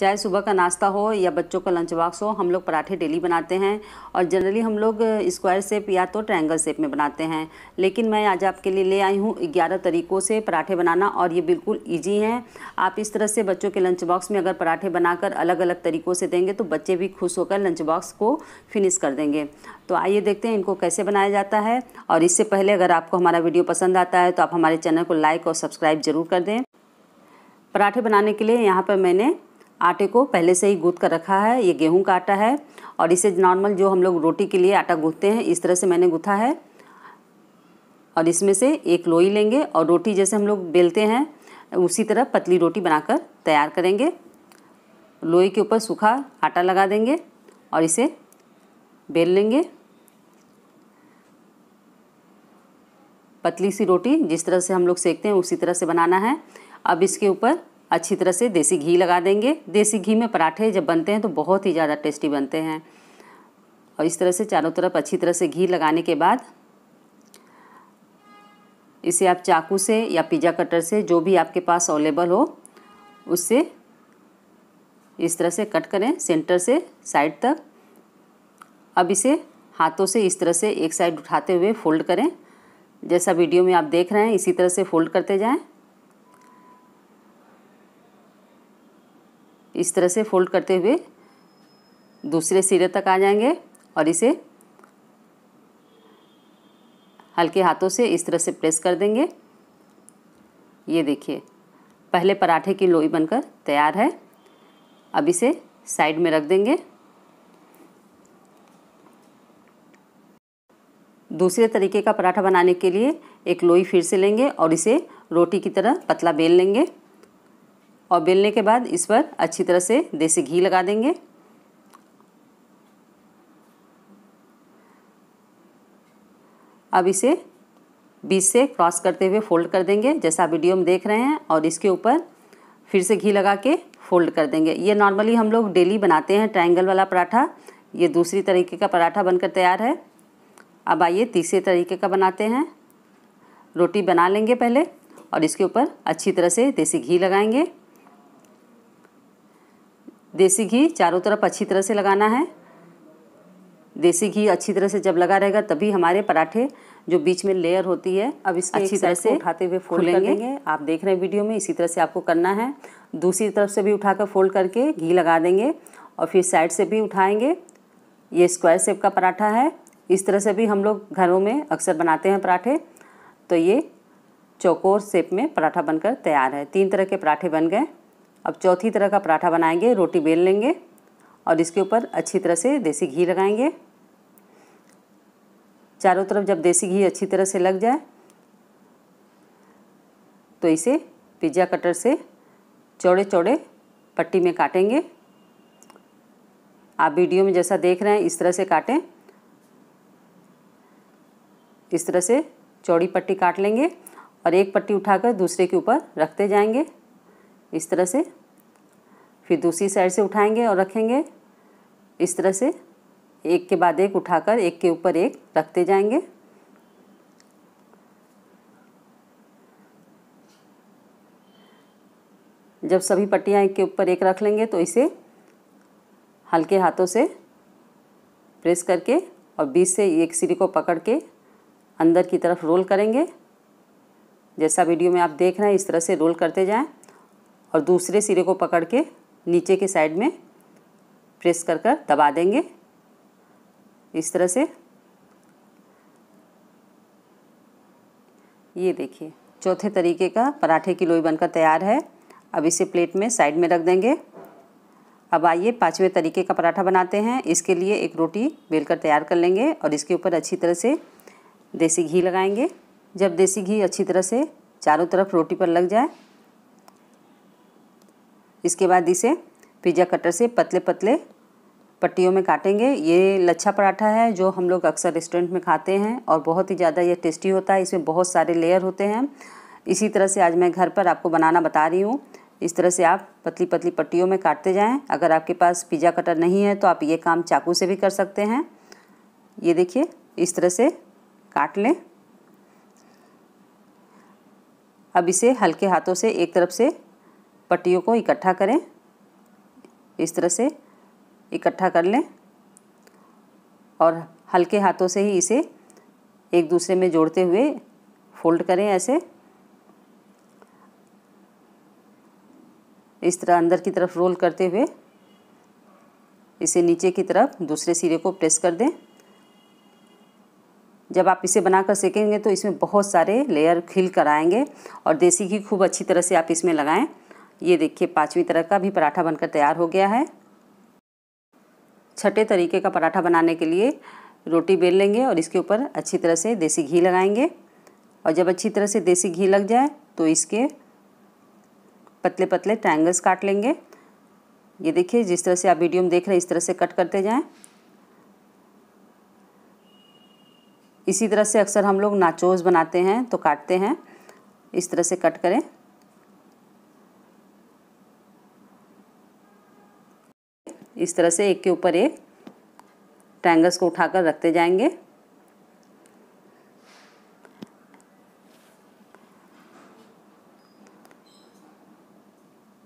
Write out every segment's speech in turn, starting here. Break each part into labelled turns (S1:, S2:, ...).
S1: चाहे सुबह का नाश्ता हो या बच्चों का लंच बॉक्स हो हम लोग पराठे डेली बनाते हैं और जनरली हम लोग स्क्वायर शेप या तो ट्रायंगल शेप में बनाते हैं लेकिन मैं आज आपके लिए ले आई हूँ ग्यारह तरीक़ों से पराठे बनाना और ये बिल्कुल ईजी हैं आप इस तरह से बच्चों के लंच बॉक्स में अगर पराठे बनाकर अलग अलग तरीक़ों से देंगे तो बच्चे भी खुश होकर लंच बॉक्स को फिनिश कर देंगे तो आइए देखते हैं इनको कैसे बनाया जाता है और इससे पहले अगर आपको हमारा वीडियो पसंद आता है तो आप हमारे चैनल को लाइक और सब्सक्राइब ज़रूर कर दें पराठे बनाने के लिए यहाँ पर मैंने आटे को पहले से ही गूँथ कर रखा है ये गेहूं का आटा है और इसे नॉर्मल जो हम लोग रोटी के लिए आटा गूँथते हैं इस तरह से मैंने गूँथा है और इसमें से एक लोई लेंगे और रोटी जैसे हम लोग बेलते हैं उसी तरह पतली रोटी बनाकर तैयार करेंगे लोई के ऊपर सूखा आटा लगा देंगे और इसे बेल लेंगे पतली सी रोटी जिस तरह से हम लोग सेकते हैं उसी तरह से बनाना है अब इसके ऊपर अच्छी तरह से देसी घी लगा देंगे देसी घी में पराठे जब बनते हैं तो बहुत ही ज़्यादा टेस्टी बनते हैं और इस तरह से चारों तरफ अच्छी तरह से घी लगाने के बाद इसे आप चाकू से या पिज़्ज़ा कटर से जो भी आपके पास अवेलेबल हो उससे इस तरह से कट करें सेंटर से साइड तक अब इसे हाथों से इस तरह से एक साइड उठाते हुए फोल्ड करें जैसा वीडियो में आप देख रहे हैं इसी तरह से फोल्ड करते जाएं इस तरह से फोल्ड करते हुए दूसरे सिरे तक आ जाएंगे और इसे हल्के हाथों से इस तरह से प्रेस कर देंगे ये देखिए पहले पराठे की लोई बनकर तैयार है अब इसे साइड में रख देंगे दूसरे तरीके का पराठा बनाने के लिए एक लोई फिर से लेंगे और इसे रोटी की तरह पतला बेल लेंगे और बेलने के बाद इस पर अच्छी तरह से देसी घी लगा देंगे अब इसे बीच से क्रॉस करते हुए फोल्ड कर देंगे जैसा वीडियो में देख रहे हैं और इसके ऊपर फिर से घी लगा के फोल्ड कर देंगे ये नॉर्मली हम लोग डेली बनाते हैं ट्रायंगल वाला पराठा ये दूसरी तरीके का पराठा बनकर तैयार है अब आइए तीसरे तरीके का बनाते हैं रोटी बना लेंगे पहले और इसके ऊपर अच्छी तरह से देसी घी लगाएंगे देसी घी चारों तरफ अच्छी तरह से लगाना है देसी घी अच्छी तरह से जब लगा रहेगा तभी हमारे पराठे जो बीच में लेयर होती है अब इसके अच्छी तरह से उठाते हुए फोल्ड कर आप देख रहे हैं वीडियो में इसी तरह से आपको करना है दूसरी तरफ से भी उठाकर फोल्ड करके घी लगा देंगे और फिर साइड से भी उठाएंगे ये स्क्वायर शेप का पराठा है इस तरह से भी हम लोग घरों में अक्सर बनाते हैं पराठे तो ये चौकोर शेप में पराठा बनकर तैयार है तीन तरह के पराठे बन गए अब चौथी तरह का पराठा बनाएंगे रोटी बेल लेंगे और इसके ऊपर अच्छी तरह से देसी घी लगाएंगे चारों तरफ जब देसी घी अच्छी तरह से लग जाए तो इसे पिज्ज़ा कटर से चौड़े चौड़े पट्टी में काटेंगे आप वीडियो में जैसा देख रहे हैं इस तरह से काटें इस तरह से चौड़ी पट्टी काट लेंगे और एक पट्टी उठाकर दूसरे के ऊपर रखते जाएंगे इस तरह से फिर दूसरी साइड से उठाएंगे और रखेंगे इस तरह से एक के बाद एक उठाकर एक के ऊपर एक रखते जाएंगे जब सभी पट्टियाँ एक के ऊपर एक रख लेंगे तो इसे हल्के हाथों से प्रेस करके और बीच से एक सिरी को पकड़ के अंदर की तरफ रोल करेंगे जैसा वीडियो में आप देख रहे हैं इस तरह से रोल करते जाएं और दूसरे सिरे को पकड़ के नीचे के साइड में प्रेस कर कर दबा देंगे इस तरह से ये देखिए चौथे तरीके का पराठे की लोई बनकर तैयार है अब इसे प्लेट में साइड में रख देंगे अब आइए पाँचवें तरीके का पराठा बनाते हैं इसके लिए एक रोटी बेलकर तैयार कर लेंगे और इसके ऊपर अच्छी तरह से देसी घी लगाएंगे जब देसी घी अच्छी तरह से चारों तरफ रोटी पर लग जाए इसके बाद इसे पिज़्ज़ा कटर से पतले पतले पट्टियों में काटेंगे ये लच्छा पराठा है जो हम लोग अक्सर रेस्टोरेंट में खाते हैं और बहुत ही ज़्यादा ये टेस्टी होता है इसमें बहुत सारे लेयर होते हैं इसी तरह से आज मैं घर पर आपको बनाना बता रही हूँ इस तरह से आप पतली पतली पट्टियों में काटते जाएं अगर आपके पास पिज़्ज़ा कटर नहीं है तो आप ये काम चाकू से भी कर सकते हैं ये देखिए इस तरह से काट लें अब इसे हल्के हाथों से एक तरफ से पट्टियों को इकट्ठा करें इस तरह से इकट्ठा कर लें और हल्के हाथों से ही इसे एक दूसरे में जोड़ते हुए फोल्ड करें ऐसे इस तरह अंदर की तरफ रोल करते हुए इसे नीचे की तरफ दूसरे सिरे को प्रेस कर दें जब आप इसे बनाकर सेकेंगे तो इसमें बहुत सारे लेयर खिल कर आएंगे और देसी घी खूब अच्छी तरह से आप इसमें लगाएं ये देखिए पांचवी तरह का भी पराठा बनकर तैयार हो गया है छठे तरीके का पराठा बनाने के लिए रोटी बेल लेंगे और इसके ऊपर अच्छी तरह से देसी घी लगाएंगे और जब अच्छी तरह से देसी घी लग जाए तो इसके पतले पतले ट्रायंगल्स काट लेंगे ये देखिए जिस तरह से आप वीडियो में देख रहे हैं इस तरह से कट करते जाएं इसी तरह से अक्सर हम लोग नाचोस बनाते हैं तो काटते हैं इस तरह से कट करें इस तरह से एक के ऊपर एक ट्रायंगल्स को उठाकर रखते जाएंगे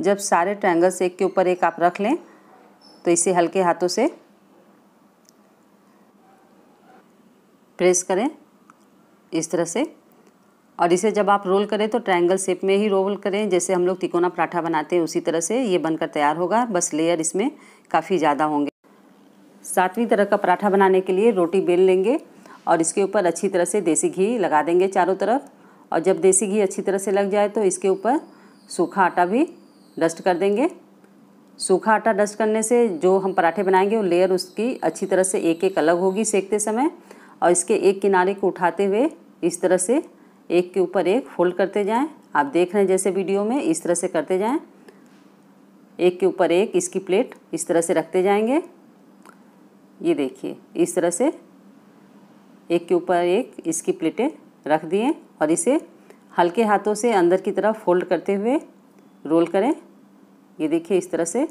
S1: जब सारे ट्रायंगल्स एक के ऊपर एक आप रख लें तो इसे हल्के हाथों से प्रेस करें इस तरह से और इसे जब आप रोल करें तो ट्रायंगल शेप में ही रोल करें जैसे हम लोग तिकोना पराठा बनाते हैं उसी तरह से ये बनकर तैयार होगा बस लेयर इसमें काफ़ी ज़्यादा होंगे सातवीं तरह का पराठा बनाने के लिए रोटी बेल लेंगे और इसके ऊपर अच्छी तरह से देसी घी लगा देंगे चारों तरफ और जब देसी घी अच्छी तरह से लग जाए तो इसके ऊपर सूखा आटा भी डस्ट कर देंगे सूखा आटा डस्ट करने से जो हम पराठे बनाएंगे वो लेयर उसकी अच्छी तरह से एक एक अलग होगी सेकते समय और इसके एक किनारे को उठाते हुए इस तरह से एक के ऊपर एक फोल्ड करते जाएं आप देख रहे हैं जैसे वीडियो में इस तरह से करते जाएं एक के ऊपर एक इसकी प्लेट इस तरह से रखते जाएंगे ये देखिए इस तरह से एक के ऊपर एक इसकी प्लेटें रख दिए और इसे हल्के हाथों से अंदर की तरफ फोल्ड करते हुए रोल करें ये देखिए इस तरह से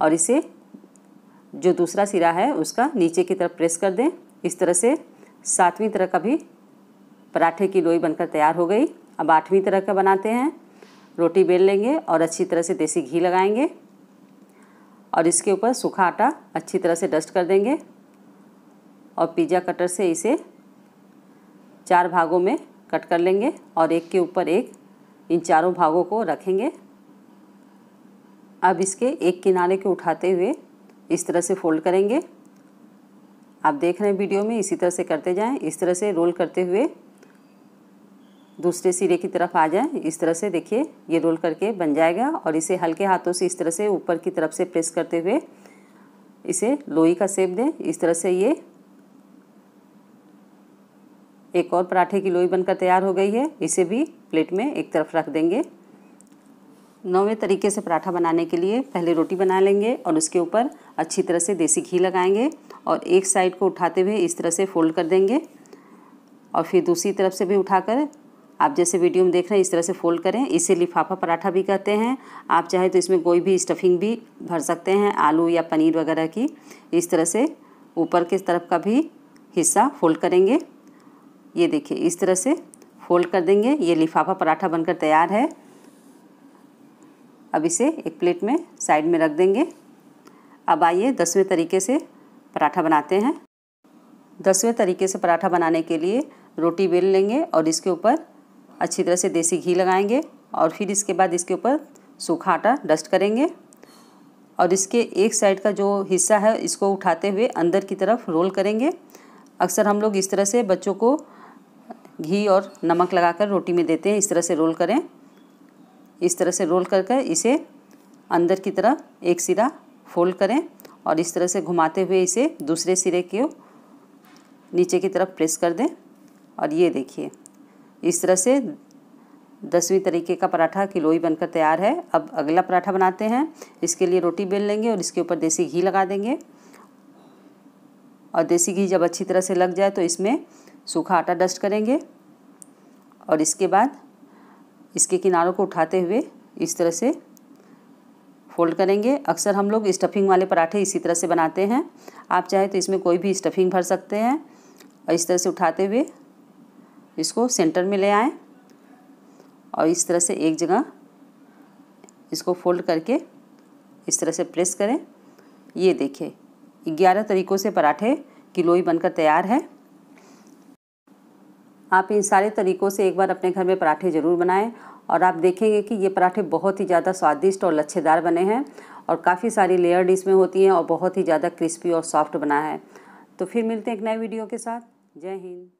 S1: और इसे जो दूसरा सिरा है उसका नीचे की तरफ प्रेस कर दें इस तरह से सातवीं तरह का भी पराठे की लोई बनकर तैयार हो गई अब आठवीं तरह का बनाते हैं रोटी बेल लेंगे और अच्छी तरह से देसी घी लगाएंगे और इसके ऊपर सूखा आटा अच्छी तरह से डस्ट कर देंगे और पिज़्ज़ा कटर से इसे चार भागों में कट कर लेंगे और एक के ऊपर एक इन चारों भागों को रखेंगे अब इसके एक किनारे को उठाते हुए इस तरह से फोल्ड करेंगे आप देख रहे हैं वीडियो में इसी तरह से करते जाएं इस तरह से रोल करते हुए दूसरे सिरे की तरफ आ जाए इस तरह से देखिए ये रोल करके बन जाएगा और इसे हल्के हाथों से इस तरह से ऊपर की तरफ से प्रेस करते हुए इसे लोई का सेप दें इस तरह से ये एक और पराठे की लोई बनकर तैयार हो गई है इसे भी प्लेट में एक तरफ रख देंगे नौवें तरीके से पराठा बनाने के लिए पहले रोटी बना लेंगे और उसके ऊपर अच्छी तरह से देसी घी लगाएंगे और एक साइड को उठाते हुए इस तरह से फोल्ड कर देंगे और फिर दूसरी तरफ से भी उठाकर आप जैसे वीडियो में देख रहे हैं इस तरह से फोल्ड करें इसे लिफाफा पराठा भी कहते हैं आप चाहे तो इसमें कोई भी स्टफिंग भी भर सकते हैं आलू या पनीर वगैरह की इस तरह से ऊपर के तरफ का भी हिस्सा फोल्ड करेंगे ये देखिए इस तरह से फोल्ड कर देंगे ये लिफाफा पराठा बनकर तैयार है अब इसे एक प्लेट में साइड में रख देंगे अब आइए दसवें तरीके से पराठा बनाते हैं दसवें तरीके से पराठा बनाने के लिए रोटी बेल लेंगे और इसके ऊपर अच्छी तरह से देसी घी लगाएंगे और फिर इसके बाद इसके ऊपर सूखा आटा डस्ट करेंगे और इसके एक साइड का जो हिस्सा है इसको उठाते हुए अंदर की तरफ रोल करेंगे अक्सर हम लोग इस तरह से बच्चों को घी और नमक लगाकर रोटी में देते हैं इस तरह से रोल करें इस तरह से रोल कर कर इसे अंदर की तरफ एक सिरा फोल्ड करें और इस तरह से घुमाते हुए इसे दूसरे सिरे को नीचे की तरफ प्रेस कर दें और ये देखिए इस तरह से दसवीं तरीके का पराठा किलोई बनकर तैयार है अब अगला पराठा बनाते हैं इसके लिए रोटी बेल लेंगे और इसके ऊपर देसी घी लगा देंगे और देसी घी जब अच्छी तरह से लग जाए तो इसमें सूखा आटा डस्ट करेंगे और इसके बाद इसके किनारों को उठाते हुए इस तरह से फोल्ड करेंगे अक्सर हम लोग स्टफिंग वाले पराठे इसी तरह से बनाते हैं आप चाहे तो इसमें कोई भी स्टफिंग भर सकते हैं और इस तरह से उठाते हुए इसको सेंटर में ले आएँ और इस तरह से एक जगह इसको फोल्ड करके इस तरह से प्रेस करें ये देखें ग्यारह तरीक़ों से पराठे की लोई बनकर तैयार है आप इन सारे तरीक़ों से एक बार अपने घर में पराठे ज़रूर बनाएं और आप देखेंगे कि ये पराठे बहुत ही ज़्यादा स्वादिष्ट और लच्छेदार बने हैं और काफ़ी सारी लेयर्ड इसमें होती हैं और बहुत ही ज़्यादा क्रिस्पी और सॉफ्ट बना है तो फिर मिलते हैं एक नए वीडियो के साथ जय हिंद